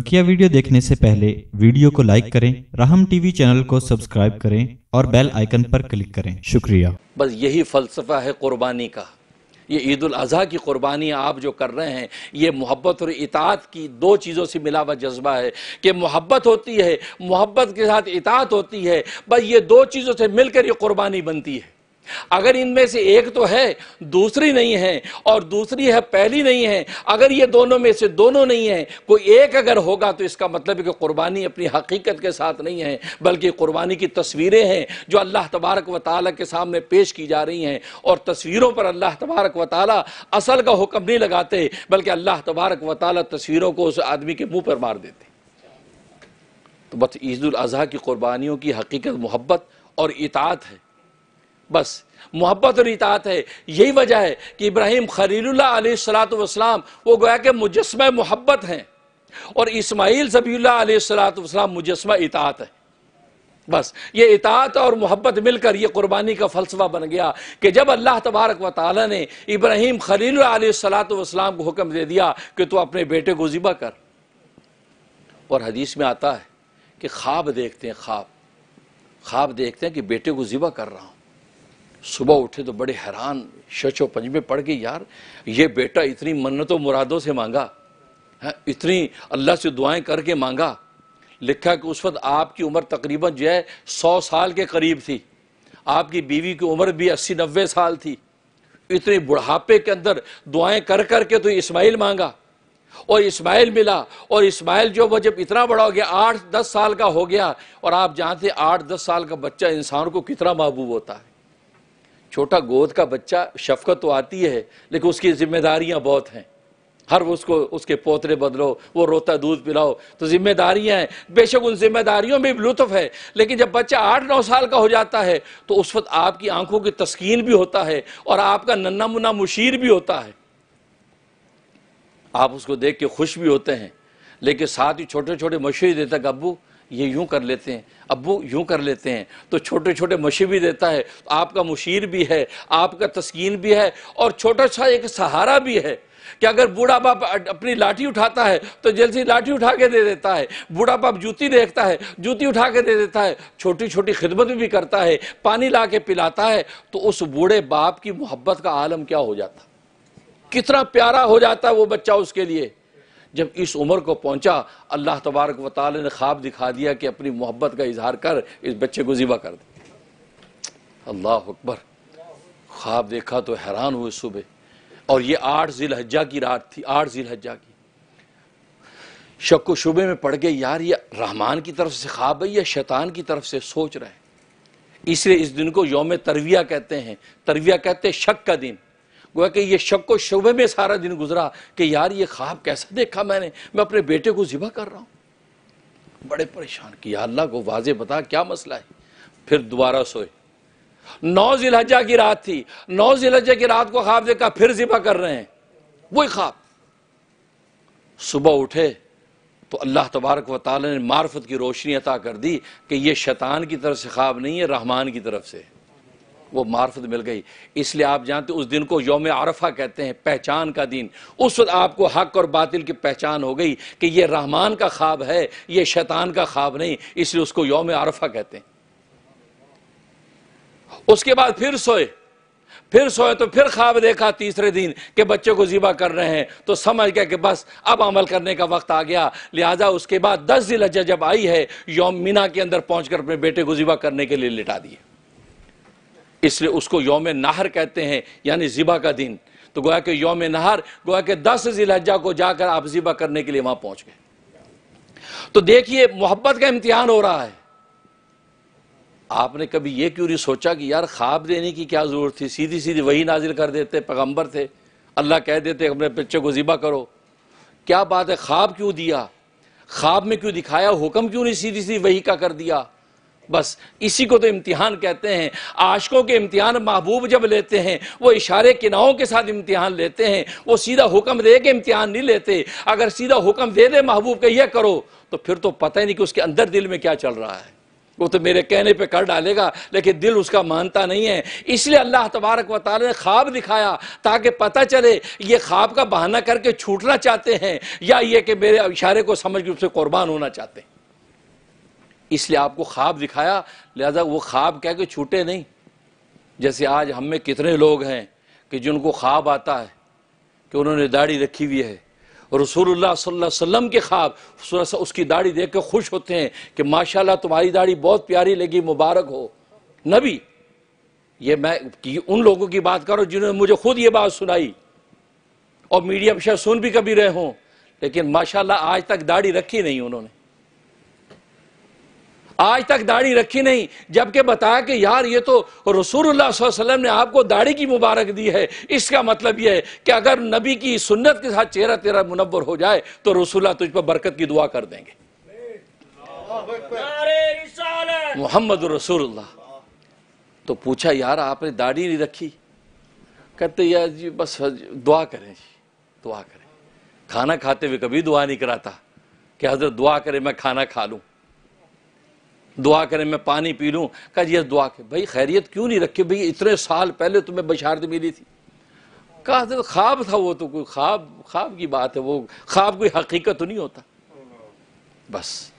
बकिया वीडियो देखने से पहले वीडियो को लाइक करें राहम टीवी चैनल को सब्सक्राइब करें और बेल आइकन पर क्लिक करें शुक्रिया बस यही फलसफा है कुर्बानी का ये ईद अजी की कुर्बानी आप जो कर रहे हैं ये मोहब्बत और इतात की दो चीज़ों से मिला हुआ जज्बा है कि मोहब्बत होती है मोहब्बत के साथ इतात होती है बस ये दो चीज़ों से मिलकर ये कुर्बानी बनती है अगर इनमें से एक तो है दूसरी नहीं है और दूसरी है पहली नहीं है अगर ये दोनों में से दोनों नहीं है कोई एक अगर होगा तो इसका मतलब है कि कुर्बानी अपनी हकीकत के साथ नहीं है बल्कि कुर्बानी की तस्वीरें हैं जो अल्लाह तबारक व ताली के सामने पेश की जा रही हैं और तस्वीरों पर अल्लाह तबारक व ताली असल का हुक्म नहीं लगाते बल्कि अल्लाह तबारक व ताली तस्वीरों को उस आदमी के मुँह पर मार देते तो बस ईद अजी की कुर्बानियों की हकीकत मोहब्बत और इतात है बस मोहब्बत और इतात है यही वजह है कि इब्राहिम खलील्लासलातम वो गोया के मुजस्मा मोहब्बत हैं और इस्माईल सबील्लासलातम मुजस्मा इतात है बस ये इतात और मोहब्बत मिलकर ये कुर्बानी का फलसफा बन गया कि जब अल्लाह तबारक व ताली ने इब्राहिम खलील्लासलातम को हुक्म दे दिया कि तू अपने बेटे को ज़िबा कर और हदीस में आता है कि ख्वाब देखते हैं ख्वाब ख्वाब देखते हैं कि बेटे को ज़िबा कर रहा हूँ सुबह उठे तो बड़े हैरान शचो पंजमे पड़ गई यार ये बेटा इतनी मन्नतों मुरादों से मांगा है इतनी अल्लाह से दुआएं करके मांगा लिखा कि उस वक्त आपकी उम्र तकरीबन जो है सौ साल के करीब थी आपकी बीवी की उम्र भी अस्सी नब्बे साल थी इतने बुढ़ापे के अंदर दुआएं कर कर तो इस्माइल मांगा और इस्माइल मिला और इस्माइल जो वो जब इतना बड़ा हो गया आठ दस साल का हो गया और आप जानते आठ दस साल का बच्चा इंसान को कितना महबूब होता है छोटा गोद का बच्चा शफकत तो आती है लेकिन उसकी जिम्मेदारियां बहुत हैं हर उसको उसके पोतरे बदलो वो रोता दूध पिलाओ तो जिम्मेदारियां हैं बेशक उन जिम्मेदारियों में भी लुत्फ है लेकिन जब बच्चा आठ नौ साल का हो जाता है तो उस वक्त आपकी आंखों की तस्कीन भी होता है और आपका नन्ना मुन्ना मुशीर भी होता है आप उसको देख के खुश भी होते हैं लेकिन साथ ही छोटे छोटे मशीर देता कि अबू ये यूं कर लेते हैं अबू यूं कर लेते हैं तो छोटे छोटे मशी भी देता है तो आपका मुशीर भी है आपका तस्कीन भी है और छोटा सा एक सहारा भी है कि अगर बूढ़ा बाप अपनी लाठी उठाता है तो जल्दी लाठी उठा के दे देता है बूढ़ा बाप जूती देखता है जूती उठा के दे देता है छोटी छोटी खिदमत भी करता है पानी ला के पिलाता है तो उस बूढ़े बाप की मोहब्बत का आलम क्या हो जाता कितना प्यारा हो जाता है वो बच्चा उसके लिए जब इस उम्र को पहुंचा अल्लाह तबारक व ताल ने ख्वाब दिखा दिया कि अपनी मोहब्बत का इजहार कर इस बच्चे को ज़िबा कर दे अल्लाह अकबर ख्वाब देखा तो हैरान हुए सुबह और ये आठ हज्जा की रात थी आठ हज्जा की शक व शुबे में पड़ गए यार ये रहमान की तरफ से ख्वाब है या शैतान की तरफ से सोच रहे इसलिए इस दिन को योम तरविया कहते हैं तरविया कहते हैं शक का दिन गोया कि ये शक को शुभ में सारा दिन गुजरा कि यार ये ख्वाब कैसा देखा मैंने मैं अपने बेटे को ज़िबा कर रहा हूँ बड़े परेशान किया अल्लाह को वाजे बता क्या मसला है फिर दोबारा सोए नौ जिलहजा की रात थी नौ जिलहजा की रात को ख्वाब देखा फिर ज़िबा कर रहे हैं वही ख्वाब सुबह उठे तो अल्लाह तबारक व ने मार्फत की रोशनी अता कर दी कि यह शैतान की तरफ से ख्वाब नहीं है रहमान की तरफ से वो मार्फत मिल गई इसलिए आप जानते उस दिन को योम आरफा कहते हैं पहचान का दिन उस वक्त आपको हक और बातिल की पहचान हो गई कि ये रहमान का ख्वाब है ये शैतान का ख्वाब नहीं इसलिए उसको योम आरफा कहते हैं उसके बाद फिर सोए फिर सोए तो फिर ख्वाब देखा तीसरे दिन के बच्चे को ज़िबा कर रहे हैं तो समझ गया कि बस अब अमल करने का वक्त आ गया लिहाजा उसके बाद दस जिलजा जब आई है यौम मीना के अंदर पहुंचकर अपने बेटे को ज़िबा करने के लिए लिटा दिए इसलिए उसको योम नाहर कहते हैं यानी ज़िबा का दिन तो गोया के योम नाहर गोया के दस जिलहजा को जाकर आप ज़िबा करने के लिए वहां पहुंच गए तो देखिए मोहब्बत का इम्तिहान हो रहा है आपने कभी यह क्यों नहीं सोचा कि यार ख्वाब देने की क्या ज़रूरत थी सीधी सीधी वही नाजिल कर देते पैगंबर थे अल्लाह कह देते अपने बच्चे को ज़िबा करो क्या बात है ख्वाब क्यों दिया ख्वाब में क्यों दिखाया हुक्म क्यों नहीं सीधी सीधी वही का कर दिया बस इसी को तो इम्तिहान कहते हैं आशकों के इम्तिहान महबूब जब लेते हैं वो इशारे किनाओं के साथ इम्तिहान लेते हैं वो सीधा हुक्म दे के इम्तिहान नहीं लेते अगर सीधा हुक्म दे दे महबूब के ये करो तो फिर तो पता ही नहीं कि उसके अंदर दिल में क्या चल रहा है वो तो मेरे कहने पे कर डालेगा लेकिन दिल उसका मानता नहीं है इसलिए अल्लाह तबारक व ताल ने ख्वाब दिखाया ताकि पता चले ये ख्वाब का बहाना करके छूटना चाहते हैं या ये कि मेरे इशारे को समझ के उससे कुर्बान होना चाहते हैं इसलिए आपको ख्वाब दिखाया लिहाजा वो ख्वाब क्या कि छूटे नहीं जैसे आज हम में कितने लोग हैं कि जिनको ख्वाब आता है कि उन्होंने दाढ़ी रखी हुई है रसूलुल्लाह सल्लल्लाहु अलैहि के ख्वाब उसकी दाढ़ी देख कर खुश होते हैं कि माशाल्लाह तुम्हारी दाढ़ी बहुत प्यारी लगी मुबारक हो नबी ये मैं उन लोगों की बात करो जिन्होंने मुझे खुद ये बात सुनाई और मीडिया पर शायद सुन भी कभी रहे हों लेकिन माशाल्लाह आज तक दाढ़ी रखी नहीं उन्होंने आज तक दाढ़ी रखी नहीं जबकि बताया कि यार ये तो रसूलुल्लाह वसल्लम ने आपको दाढ़ी की मुबारक दी है इसका मतलब यह है कि अगर नबी की सुन्नत के साथ चेहरा तेरा मुनवर हो जाए तो रसूल्ला तुझ पर बरकत की दुआ कर देंगे मोहम्मद रसूलुल्लाह तो पूछा यार आपने दाढ़ी नहीं रखी कहते यार जी बस दुआ करें जी दुआ करें खाना खाते हुए कभी दुआ नहीं कराता कि हजरत दुआ करें मैं खाना खा लूँ दुआ करें मैं पानी पी लूँ कहा जी दुआ के भाई खैरियत क्यों नहीं रखी भाई इतने साल पहले तुम्हें बशारत मिली थी कहा तो ख्वाब था वो तो कोई ख्वाब ख्वाब की बात है वो ख्वाब कोई हकीकत तो नहीं होता बस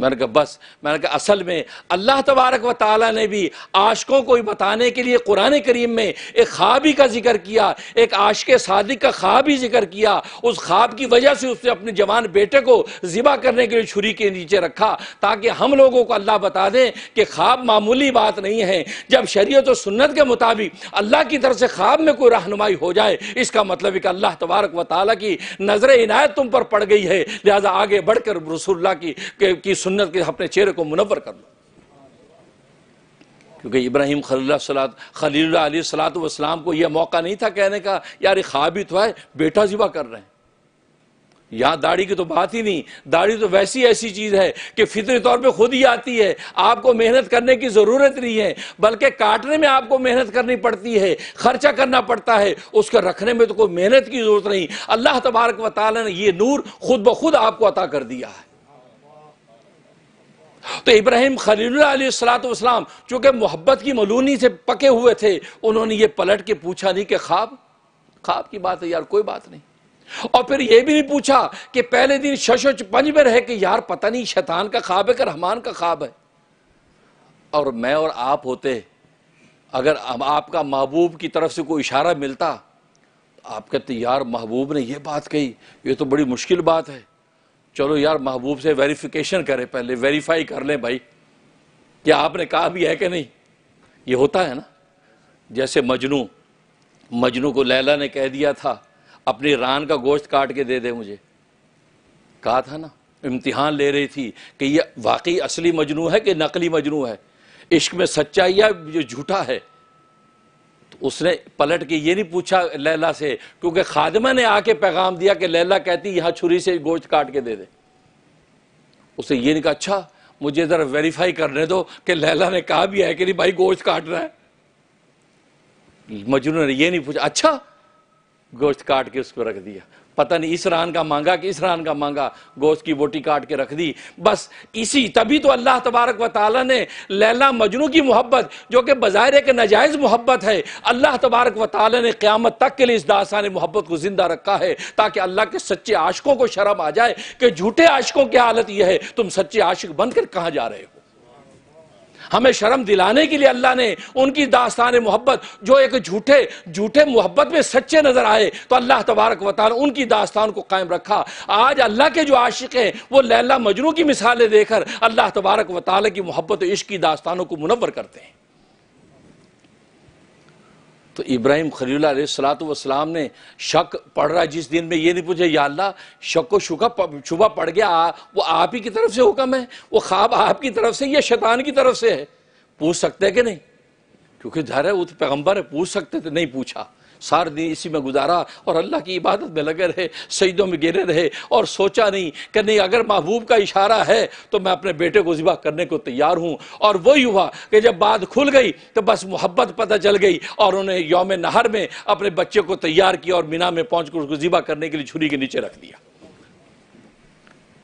मैंने कहा बस मैंने कहा असल में अल्लाह तबारक व ताली ने भी आशकों को बताने के लिए कुरान करीम में एक ख्वाबी का जिक्र किया एक आशक सादिक का ख्वाब ही जिक्र किया उस ख्वाब की वजह से उसने अपने जवान बेटे को ज़िबा करने के लिए छुरी के नीचे रखा ताकि हम लोगों को अल्लाह बता दें कि ख्वाब मामूली बात नहीं है जब शरीयत और सुन्नत के मुताबिक अल्लाह की तरफ से ख्वाब में कोई रहनुमाई हो जाए इसका मतलब एक अल्लाह तबारक व ताली की नज़र इनायत तुम पर पड़ गई है लिहाजा आगे बढ़ कर रसुल्ला की सुन्नत के अपने चेहरे को मुनवर कर लो क्योंकि इब्राहिम खलीला सलात खलील सलात को यह मौका नहीं था कहने का यार ख्वाबी तो है बेटा जिबा कर रहे हैं यहां दाढ़ी की तो बात ही नहीं दाढ़ी तो वैसी ऐसी चीज़ है कि फितरी तौर पे खुद ही आती है आपको मेहनत करने की ज़रूरत नहीं है बल्कि काटने में आपको मेहनत करनी पड़ती है खर्चा करना पड़ता है उसके रखने में तो कोई मेहनत की ज़रूरत नहीं अल्लाह तबारक वाल ने यह नूर खुद ब खुद आपको अता कर दिया है तो इब्राहिम खलीसलातम चूंकि मोहब्बत की मलूनी से पके हुए थे उन्होंने ये पलट के पूछा नहीं कि ख्वाब ख्वाब की बात है यार कोई बात नहीं और फिर यह भी नहीं पूछा कि पहले दिन शशो चपंज में रहे कि यार पता नहीं शैतान का ख्वाब है कि रहमान का ख्वाब है और मैं और आप होते अगर आपका महबूब की तरफ से कोई इशारा मिलता तो आप कहते तो यार महबूब ने यह बात कही ये तो बड़ी मुश्किल बात है चलो यार महबूब से वेरिफिकेशन करें पहले वेरीफाई कर लें भाई कि आपने कहा भी है कि नहीं ये होता है ना जैसे मजनू मजनू को लैला ने कह दिया था अपनी रान का गोश्त काट के दे दे मुझे कहा था ना इम्तिहान ले रही थी कि ये वाकई असली मजनू है कि नकली मजनू है इश्क में सच्चाई है जो झूठा है तो उसने पलट के ये नहीं पूछा लैला से क्योंकि खादमा ने आके पैगाम दिया कि लैला कहती यहां छुरी से गोश्त काट के दे दे उसने ये नहीं कहा अच्छा मुझे ज़रा वेरीफाई करने दो कि लैला ने कहा भी है कि नहीं भाई गोश्त काट रहा है मजनू ने यह नहीं पूछा अच्छा गोश्त काट के उस पर रख दिया पता नहीं इस रान का मांगा कि इस रान का मांगा गोश्त की बोटी काट के रख दी बस इसी तभी तो अल्लाह तबारक व ताली ने लैला मजनू की मोहब्बत जो कि बाज़ाहिर एक नाजायज़ मोहब्बत है अल्लाह तबारक व ताली ने क़्यामत तक के लिए इस दासा ने मोहब्बत को ज़िंदा रखा है ताकि अल्लाह के सच्चे आशकों को शर्म आ जाए कि झूठे आशकों की हालत यह है तुम सच्चे आशिक बनकर कहाँ जा रहे हो हमें शर्म दिलाने के लिए अल्लाह ने उनकी दास्तान मोहब्बत जो एक झूठे झूठे मोहब्बत में सच्चे नजर आए तो अल्लाह तबारक वताल उनकी दास्तान को कायम रखा आज अल्लाह के जो आशिक हैं वो लैला मजनू की मिसालें देकर अल्लाह तबारक वाल की मोहब्बत इश्क की दास्तानों को मुनवर करते हैं तो इब्राहिम खलील सलातम ने शक पढ़ रहा जिस दिन में ये नहीं पूछे या अल्लाह शक को शुभ शुभा पड़ गया वो आप ही की तरफ से हुक्म है वो ख्वाब आपकी तरफ से या शैतान की तरफ से है पूछ सकते हैं कि नहीं क्योंकि ज़ाहिर है वो तो पैगम्बर है पूछ सकते थे नहीं पूछा सारे दिन इसी में गुजारा और अल्लाह की इबादत में लगे रहे सईदों में गिरे रहे और सोचा नहीं कि नहीं अगर महबूब का इशारा है तो मैं अपने बेटे को ज़िबा करने को तैयार हूँ और वही हुआ कि जब बात खुल गई तो बस मोहब्बत पता चल गई और उन्हें योम नहर में अपने बच्चे को तैयार किया और मीना में पहुँच कर उसको ज़िबा करने के लिए छुरी के नीचे रख दिया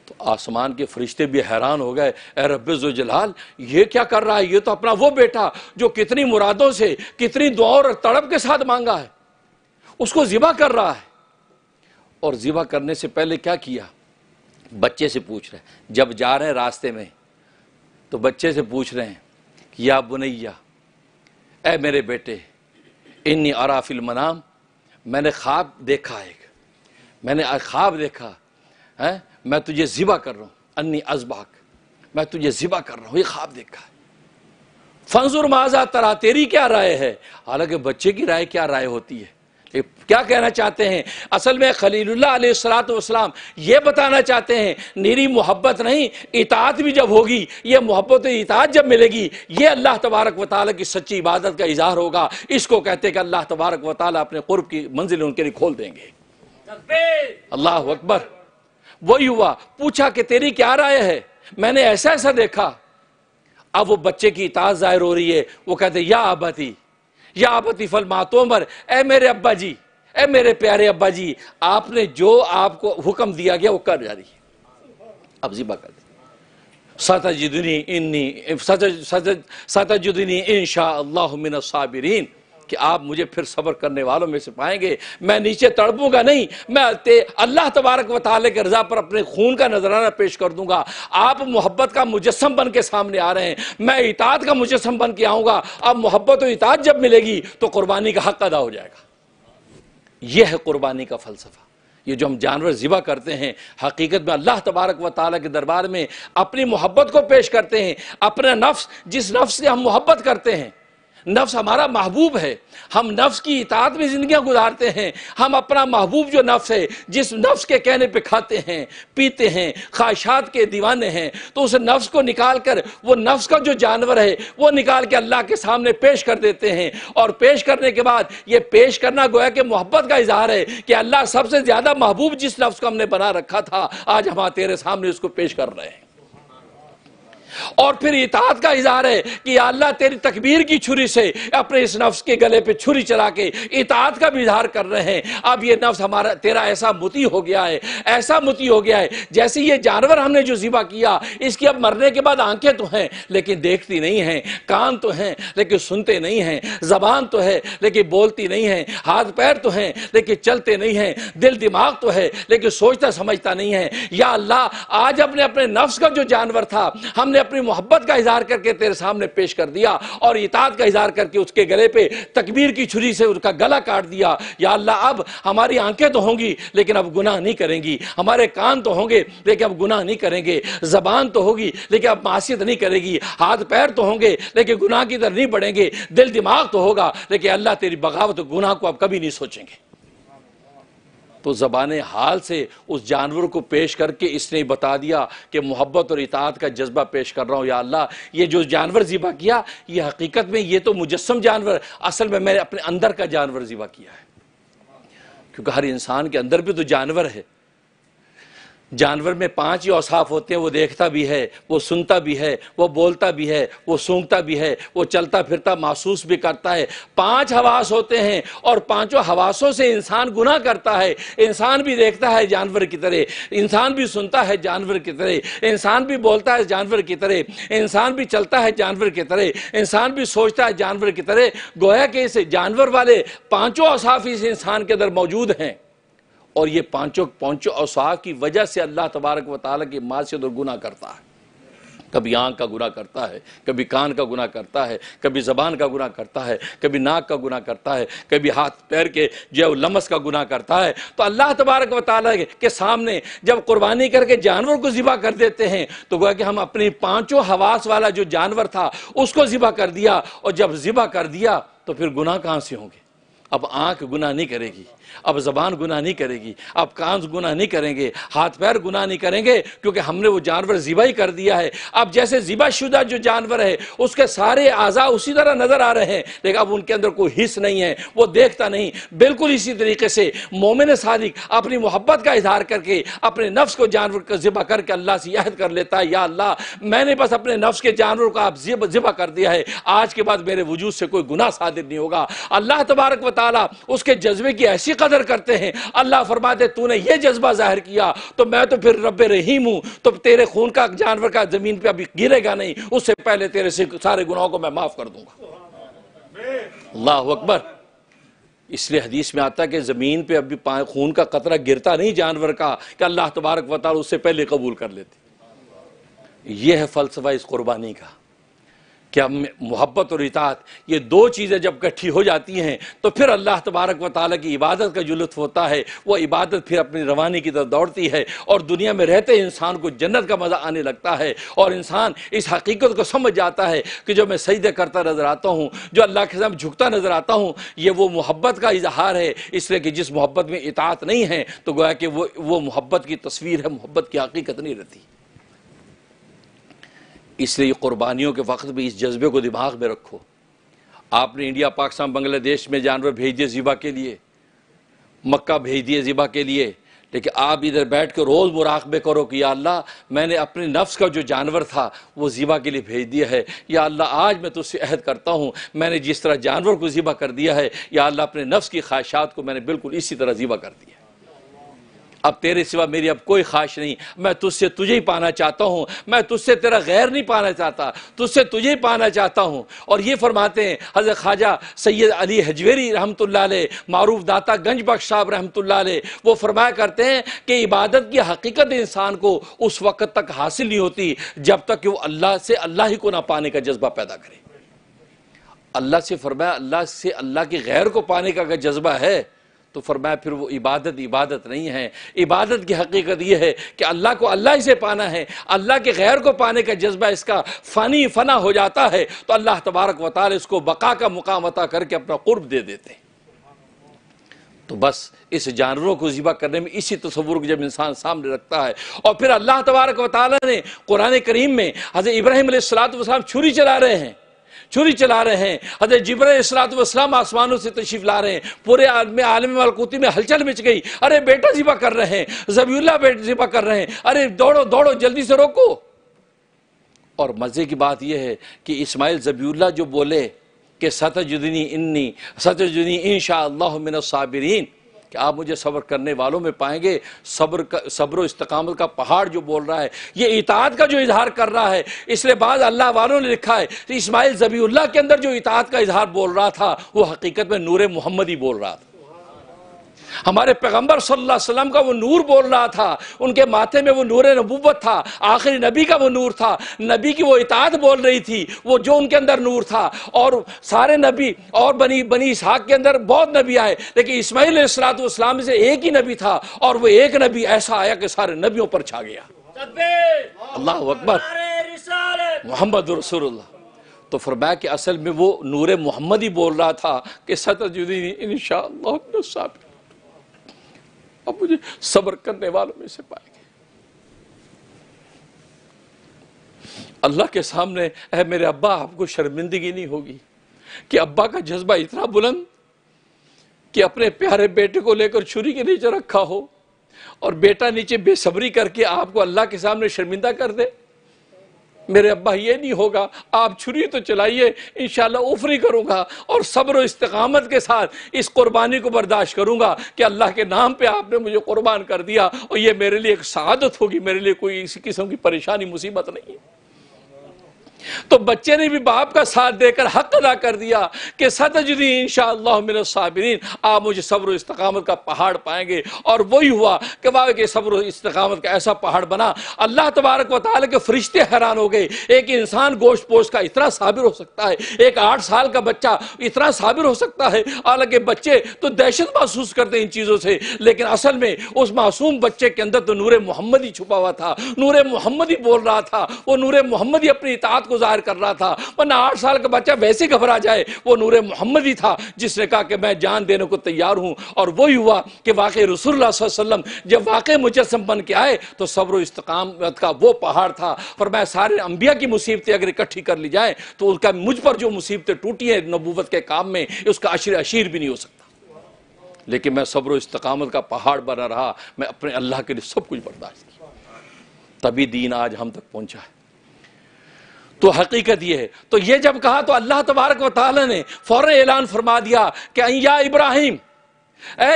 तो आसमान के फरिश्ते भी हैरान हो गए ए रब्बो जलाल ये क्या कर रहा है ये तो अपना वो बेटा जो कितनी मुरादों से कितनी दुआओं और तड़प के साथ मांगा है उसको ज़िबा कर रहा है और ज़िबा करने से पहले क्या किया बच्चे से पूछ रहे हैं जब जा रहे हैं रास्ते में तो बच्चे से पूछ रहे हैं कि या बुनैया ए मेरे बेटे इन्नी अराफिल मनाम मैंने ख्वाब देखा एक मैंने ख्वाब देखा है मैं तुझे ज़िबा कर रहा हूँ अन्नी अजबाक मैं तुझे ज़िबा कर रहा हूँ ये ख्वाब देखा है फंजुर माजा तरा तेरी क्या राय है हालांकि बच्चे की राय क्या राय होती है क्या कहना चाहते हैं असल में सलातम यह बताना चाहते हैं निरी मोहब्बत नहीं इतात भी जब होगी यह मोहब्बत इतात जब मिलेगी यह अल्लाह तबारक व की सच्ची इबादत का इजहार होगा इसको कहते कि अल्लाह तबारक व अपने कुर्ब की मंजिल उनके लिए खोल देंगे अल्लाह अकबर वो युवा पूछा कि तेरी क्या राय है मैंने ऐसा ऐसा देखा अब वो बच्चे की इताज जाहिर हो रही है वो कहते या आबादी या आपती फल मातोमर ए मेरे अब्बा जी ए मेरे प्यारे अब्बा जी आपने जो आपको हुक्म दिया गया वो कर जा रही है अब जी बात सतजुदनी इन्नी सतजुदनी इन शाह मिन साबिरीन कि आप मुझे फिर सबर करने वालों में से पाएंगे मैं नीचे तड़पूंगा नहीं मैं अल्लाह तबारक व ताल के रजा पर अपने खून का नजराना पेश कर दूंगा आप मोहब्बत का मुजस्म बन के सामने आ रहे हैं मैं इताद का मुजस्म बन के आऊँगा अब मोहब्बत और इताद जब मिलेगी तो कुर्बानी का हक अदा हो जाएगा यह है कुर्बानी का फ़लसफ़ा ये जो हम जानवर ज़िबा करते हैं हकीकत में अल्लाह तबारक व ताली के दरबार में अपनी मोहब्बत को पेश करते हैं अपना नफ्स जिस नफ्स से हम मोहब्बत करते हैं नफ्स हमारा महबूब है हम नफ्स की इतात में ज़िंदियाँ गुजारते हैं हम अपना महबूब जो नफ्स है जिस नफ्स के कहने पर खाते हैं पीते हैं ख्वाहिशात के दीवाने हैं तो उस नफ्स को निकाल कर वो नफ्स का जो जानवर है वो निकाल के अल्लाह के सामने पेश कर देते हैं और पेश करने के बाद यह पेश करना गोया कि मोहब्बत का इजहार है कि अल्लाह सबसे ज़्यादा महबूब जिस नफ्स को हमने बना रखा था आज हम तेरे सामने उसको पेश कर रहे हैं और फिर इतात का इजहार है कि अल्लाह तेरी तकबीर की छुरी से अपने इस नफ्स के गले पे छुरी चला के इतात का भी इजहार कर रहे हैं अब ये नफ्स हमारा तेरा ऐसा मुती हो गया है ऐसा मुती हो गया है जैसे ये जानवर हमने जो जिबा किया इसकी अब मरने के बाद आंखें तो हैं लेकिन देखती नहीं है कान तो हैं लेकिन सुनते नहीं हैं जबान तो है लेकिन बोलती नहीं है हाथ पैर तो हैं लेकिन चलते नहीं हैं दिल दिमाग तो है लेकिन सोचता समझता नहीं है या अल्लाह आज अपने अपने नफ्स का जो जानवर था हमने अपनी मोहब्बत का इजहार करके तेरे सामने पेश कर दिया और इताद का इजहार करके उसके गले पे तकबीर की छुरी से उसका गला काट दिया या अल्लाह अब हमारी आंखें तो होंगी लेकिन अब गुनाह नहीं करेंगी हमारे कान तो होंगे लेकिन अब गुनाह नहीं करेंगे जबान तो होगी लेकिन अब मासीत नहीं करेगी हाथ पैर तो होंगे लेकिन गुनाह की तरफ नहीं बढ़ेंगे दिल दिमाग तो होगा लेकिन अल्लाह तेरी बगावत गुनाह को अब कभी नहीं सोचेंगे तो ज़बान हाल से उस जानवर को पेश करके इसने बता दिया कि मोहब्बत और इतात का जज्बा पेश कर रहा हूँ या अल्लाह ये जो जानवर ज़िबा किया ये हकीकत में ये तो मुजस्म जानवर असल में मैंने अपने अंदर का जानवर ज़िबा किया है क्योंकि हर इंसान के अंदर भी तो जानवर है जानवर में पांच ही औसाफ होते हैं वो देखता भी है वो सुनता भी है वो बोलता भी है वो सूंघता भी है वो चलता फिरता महसूस भी करता है पांच हवास होते हैं और पांचों हवासों से इंसान गुना करता है इंसान भी देखता है जानवर की तरह इंसान भी सुनता है जानवर की तरह इंसान भी बोलता है जानवर की तरह इंसान भी चलता है जानवर की तरह इंसान भी सोचता है जानवर की तरह गोया के इस जानवर वाले पाँचों औसाफ इस इंसान के अंदर मौजूद हैं और ये पांचों पांचों अवसाह की वजह से अल्लाह तबारक व की मासियत तो और गुना करता है कभी आंख का गुना करता है कभी कान का गुना करता है कभी ज़बान का गुना करता है कभी नाक का गुना करता है कभी हाथ पैर के जो लमस का गुना करता है तो अल्लाह तबारक वाले के सामने जब कुर्बानी करके जानवर को ज़िबा कर देते हैं तो वह कि हम अपने पाँचों हवास वाला जो जानवर था उसको ज़िबा कर दिया और जब ज़िबा कर दिया तो फिर गुना कहाँ से होंगे अब आँख गुना नहीं करेगी अब जबान गुनाह नहीं करेगी अब कान गुनाह नहीं करेंगे हाथ पैर गुनाह नहीं करेंगे क्योंकि हमने वो जानवर ज़िबा ही कर दिया है अब जैसे ज़िबा शुदा जो जानवर है उसके सारे आज़ा उसी तरह नज़र आ रहे हैं लेकिन अब उनके अंदर कोई हिस्स नहीं है वो देखता नहीं बिल्कुल इसी तरीके से मोमिन सादिक अपनी मोहब्बत का इजहार करके अपने नफ्स को जानवर का ज़िबा करके अल्लाह से याद कर लेता है या अल्लाह मैंने बस अपने नफ्स के जानवर को आप ज़िबा कर दिया है आज के बाद मेरे वजूद से कोई गुना सादिर नहीं होगा अल्लाह तबारक वाली उसके जज्बे की ऐसी उसकी कदर करते हैं अल्लाह फरमाते तूने ये जज्बा जाहिर किया तो मैं तो फिर रब रहीम हूं तो तेरे खून का जानवर का ज़मीन पर अभी गिरेगा नहीं उससे पहले तेरे सारे गुनाहों को मैं माफ़ कर दूंगा अल्लाह अकबर इसलिए हदीस में आता है कि ज़मीन पे अभी खून का कतरा गिरता नहीं जानवर का कि अल्लाह तबारक वाल उससे पहले कबूल कर लेते यह है फलसफा इस कुर्बानी का कि हम मोहब्बत और इतात ये दो चीज़ें जब इकट्ठी हो जाती हैं तो फिर अल्लाह तबारक व ताली की इबादत का जो लुत्फ होता है वह इबादत फिर अपनी रवानी की तरफ दौड़ती है और दुनिया में रहते इंसान को जन्नत का मज़ा आने लगता है और इंसान इस हकीकत को समझ जाता है कि जो मैं सईद करता नज़र आता हूँ जो अल्लाह के साथ झुकता नज़र आता हूँ ये वो मोहब्बत का इजहार है इसलिए कि जिस मोहब्बत में इतात नहीं है तो गोया कि वो वो मोहब्बत की तस्वीर है मोहब्बत की हकीकत नहीं रहती इसलिए क़ुरबानियों के वक्त भी इस जज्बे को दिमाग में रखो आपने इंडिया पाकिस्तान बांग्लादेश में जानवर भेज दिए ज़िबा के लिए मक्का भेज दिए ज़िबा के लिए लेकिन आप इधर बैठ कर रोज़ मुराकबे करो कि या अल्लाह मैंने अपने नफ्स का जो जानवर था वो ज़िबा के लिए भेज दिया है या अल्लाह आज मैं तुझसे अहद करता हूँ मैंने जिस तरह जानवर को ज़िबा कर दिया है या अल्लाह अपने नफ्स की ख्वाहिशात को मैंने बिल्कुल इसी तरह ज़िबा कर दिया है अब तेरे सिवा मेरी अब कोई ख्वाहिश नहीं मैं तुझसे तुझे ही पाना चाहता हूँ मैं तुझसे तेरा गैर नहीं पाना चाहता तुझसे तुझे ही पाना चाहता हूँ और ये फरमाते हैं हज़रत ख्वाजा सैयद अली हजवेरी रहमत मरूफ दाता गंज बख्श साहब रहमत वो फरमाया करते हैं कि इबादत की हकीकत इंसान को उस वक़्त तक हासिल नहीं होती जब तक कि वो अल्लाह से अल्लाह ही को ना पाने का जज्बा पैदा करे अल्लाह से फरमाया अल्लाह से अल्लाह के गैर को पाने का अगर जज्बा है तो फरमाया फिर वो इबादत इबादत नहीं है इबादत की हकीकत यह है कि अल्लाह को अल्लाह ही से पाना है अल्लाह के गैर को पाने का जज्बा इसका फ़नी फना हो जाता है तो अल्लाह तबारक वाल इसको बका का मुकाम अता करके अपना कुर्ब दे देते हैं तो बस इस जानवरों को ज़िबा करने में इसी तस्वुर को जब इंसान सामने रखता है और फिर अल्लाह तबारक वाली ने कुरान करीम में हज़र इब्राहिम सलात छुरी चला रहे हैं छुरी चला रहे हैं हजरत जिबर इसरातम आसमानों से तशीफ ला रहे हैं पूरे आदमी आलम मलकूती में हलचल मिच गई अरे बेटा जिबा कर रहे हैं जबील्ला बेटा जिबा कर रहे हैं अरे दौड़ो दौड़ो जल्दी से रोको और मज़े की बात यह है कि इसमाइल जबील्ला जो बोले कि सतजुदनी इन्नी सतजुदनी इन शाह मिन साबरीन कि आप मुझे सब्र करने वालों में पाएंगे सब्र का सब्र इस्तकामत का पहाड़ जो बोल रहा है ये इताद का जो इजहार कर रहा है इसलिए बाद अल्लाह वालों ने लिखा है तो इसमाइल जबीउल्ला के अंदर जो इताद का इजहार बोल रहा था वो हकीकत में नूर ही बोल रहा था हमारे पैगम्बर सल्ला का वो नूर बोल रहा था उनके माथे में वो नूर नबूबत था आखिरी नबी का वो नूर था नबी की वो इतात बोल रही थी वो जो उनके अंदर नूर था और सारे नबी और बनी बनी इसहाक के अंदर बहुत नबी आए लेकिन इसमाईल सलातम से एक ही नबी था और वो एक नबी ऐसा आया कि सारे नबियों पर छा गया अल्लाह अकबर मोहम्मद रसूलुल्लाह तो फरमाया कि असल में वो नूर मोहम्मद ही बोल रहा था कि सतजुद्दीन इन शाह अब मुझे सब्र करने वालों में से पाएंगे अल्लाह के सामने अः मेरे अब्बा आपको शर्मिंदगी नहीं होगी कि अब्बा का जज्बा इतना बुलंद कि अपने प्यारे बेटे को लेकर छुरी के नीचे रखा हो और बेटा नीचे बेसब्री करके आपको अल्लाह के सामने शर्मिंदा कर दे मेरे अब्बा ये नहीं होगा आप छुरी तो चलाइए इन उफरी करूँगा और सब्र इस्तकामत के साथ इस कुर्बानी को बर्दाश्त करूँगा कि अल्लाह के नाम पर आपने मुझे कुर्बान कर दिया और ये मेरे लिए एक शहादत होगी मेरे लिए कोई इसी किस्म की परेशानी मुसीबत नहीं है तो बच्चे ने भी बाप का साथ देकर हक अदा कर दिया कि सतजरी इन मेरे साबरीन आप मुझे सब्र इस्तकामत का पहाड़ पाएंगे और वही हुआ कि वाह के सब्र इस्तकामत का ऐसा पहाड़ बना अल्लाह तबारक वाले के फरिश्ते हैरान हो गए एक इंसान गोश्त पोश का इतना साबिर हो सकता है एक आठ साल का बच्चा इतना साबिर हो सकता है हालांकि बच्चे तो दहशत महसूस करते इन चीज़ों से लेकिन असल में उस मासूम बच्चे के अंदर तो नूर मोहम्मद ही छुपा हुआ था नूर मोहम्मद ही बोल रहा था वो नूर मोहम्मद ही अपनी इतात गुजार कर रहा था वरना आठ साल का बच्चा वैसे घबरा जाए वो नूर मोहम्मद ही था जिसने कहा कि मैं जान देने को तैयार हूं और वो हुआ कि वाकई रसूल जब वाकई मुजस्म बन के आए तो सब्र इस्तकाम का वो पहाड़ था और मैं सारे अंबिया की मुसीबतें अगर इकट्ठी कर ली जाए तो उसका मुझ पर जो मुसीबतें टूटी है नबूबत के काम में उसका अशर अशीर भी नहीं हो सकता लेकिन मैं सब्र इस्तकामत का पहाड़ बना रहा मैं अपने अल्लाह के लिए सब कुछ बर्दाश्त किया तभी दीन आज हम तक पहुंचा है तो हकीकत यह है तो यह जब कहा तो अल्लाह तबारक व वाली ने फौरन ऐलान फरमा दिया कि अया इब्राहिम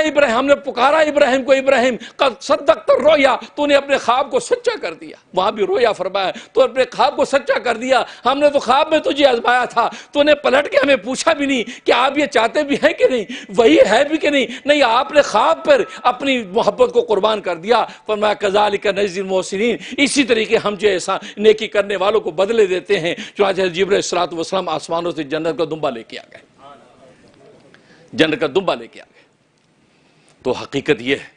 इब्राहिम हमने पुकारा इब्राहिम को इब्राहिम कल सदक तो रोया तूने अपने ख्वाब को सच्चा कर दिया वहां भी रोया फरमाया तो अपने ख्वाब को सच्चा कर दिया हमने तो ख्वाब में तुझे आजमाया था तूने पलट के हमें पूछा भी नहीं कि आप ये चाहते भी हैं कि नहीं वही है भी कि नहीं नहीं आपने ख्वाब पर अपनी मोहब्बत को कुर्बान कर दिया फरमाया कजाल का मोहसिन इसी तरीके हम जो ऐसा नेकी करने वालों को बदले देते हैं जो आज सलात वसलम आसमानों से जन्नत का दुम्बा लेके आ गए जन्नत का दुम्बा लेके आ गए तो हकीकत यह है